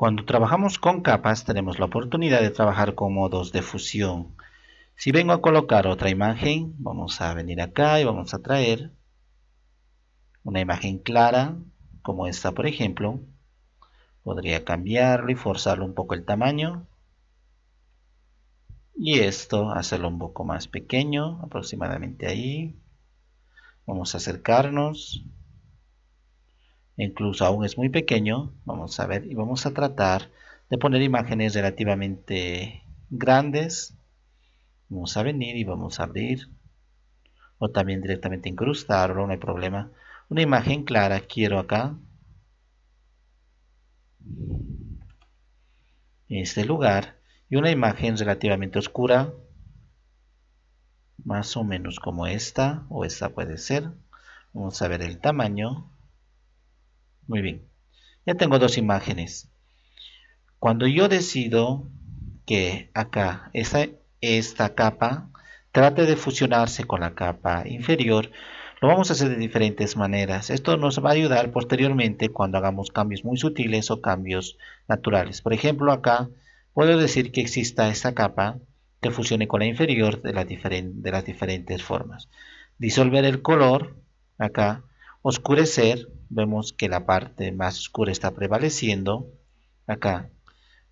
Cuando trabajamos con capas tenemos la oportunidad de trabajar con modos de fusión. Si vengo a colocar otra imagen, vamos a venir acá y vamos a traer una imagen clara, como esta por ejemplo. Podría cambiarlo y forzarlo un poco el tamaño. Y esto, hacerlo un poco más pequeño, aproximadamente ahí. Vamos a acercarnos incluso aún es muy pequeño. Vamos a ver y vamos a tratar de poner imágenes relativamente grandes. Vamos a venir y vamos a abrir. O también directamente incrustarlo, no hay problema. Una imagen clara quiero acá. En este lugar. Y una imagen relativamente oscura. Más o menos como esta. O esta puede ser. Vamos a ver el tamaño. Muy bien. Ya tengo dos imágenes. Cuando yo decido que acá, esta, esta capa, trate de fusionarse con la capa inferior, lo vamos a hacer de diferentes maneras. Esto nos va a ayudar posteriormente cuando hagamos cambios muy sutiles o cambios naturales. Por ejemplo, acá puedo decir que exista esta capa que fusione con la inferior de, de las diferentes formas. Disolver el color, acá, oscurecer, vemos que la parte más oscura está prevaleciendo acá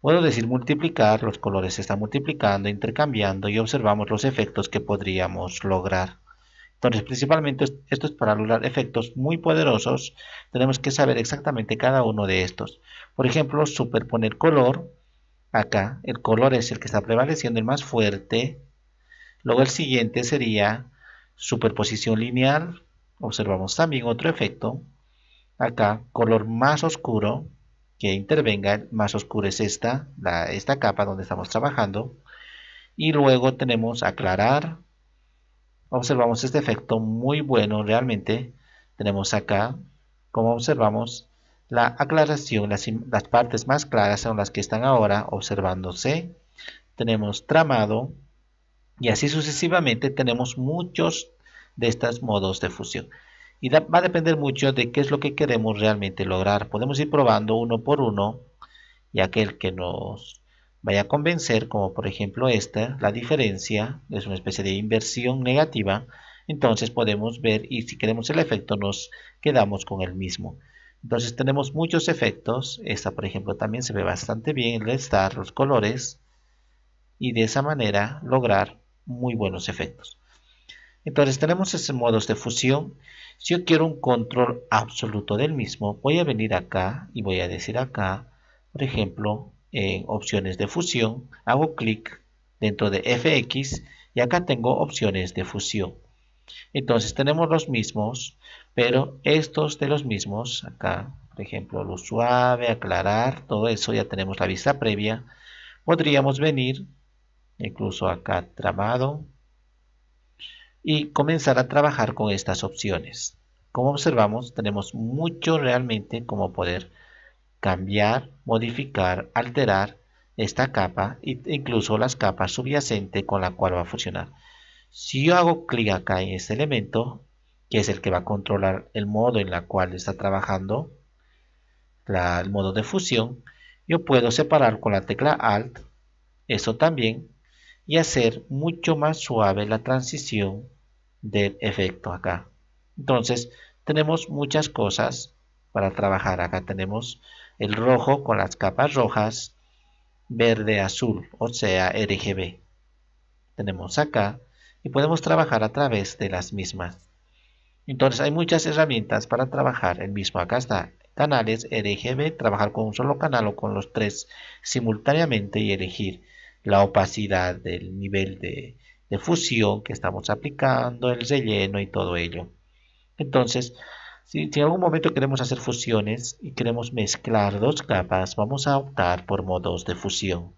puedo decir multiplicar los colores se están multiplicando intercambiando y observamos los efectos que podríamos lograr entonces principalmente esto es para lograr efectos muy poderosos tenemos que saber exactamente cada uno de estos por ejemplo superponer color acá el color es el que está prevaleciendo el más fuerte luego el siguiente sería superposición lineal observamos también otro efecto acá color más oscuro que intervenga, más oscuro es esta, esta capa donde estamos trabajando. Y luego tenemos aclarar. Observamos este efecto muy bueno realmente. Tenemos acá, como observamos, la aclaración, las partes más claras son las que están ahora observándose. Tenemos tramado y así sucesivamente tenemos muchos de estos modos de fusión y va a depender mucho de qué es lo que queremos realmente lograr. Podemos ir probando uno por uno y aquel que nos vaya a convencer, como por ejemplo esta, la diferencia es una especie de inversión negativa, entonces podemos ver y si queremos el efecto nos quedamos con el mismo. Entonces tenemos muchos efectos, esta por ejemplo también se ve bastante bien el estar, los colores y de esa manera lograr muy buenos efectos. Entonces tenemos esos modos de fusión. Si yo quiero un control absoluto del mismo, voy a venir acá y voy a decir acá, por ejemplo, en opciones de fusión, hago clic dentro de FX y acá tengo opciones de fusión. Entonces tenemos los mismos, pero estos de los mismos, acá, por ejemplo, lo suave, aclarar, todo eso, ya tenemos la vista previa. Podríamos venir, incluso acá tramado y comenzar a trabajar con estas opciones. Como observamos, tenemos mucho realmente como poder cambiar, modificar, alterar esta capa e incluso las capas subyacentes con la cual va a funcionar. Si yo hago clic acá en este elemento, que es el que va a controlar el modo en el cual está trabajando el modo de fusión, yo puedo separar con la tecla Alt, eso también, y hacer mucho más suave la transición del efecto acá. Entonces, tenemos muchas cosas para trabajar. Acá tenemos el rojo con las capas rojas, verde, azul, o sea, RGB. Tenemos acá y podemos trabajar a través de las mismas. Entonces, hay muchas herramientas para trabajar el mismo. Acá está canales RGB, trabajar con un solo canal o con los tres simultáneamente y elegir la opacidad, del nivel de de fusión que estamos aplicando, el relleno y todo ello. Entonces, si, si, en algún momento queremos hacer fusiones y queremos mezclar dos capas, vamos a optar por modos de fusión.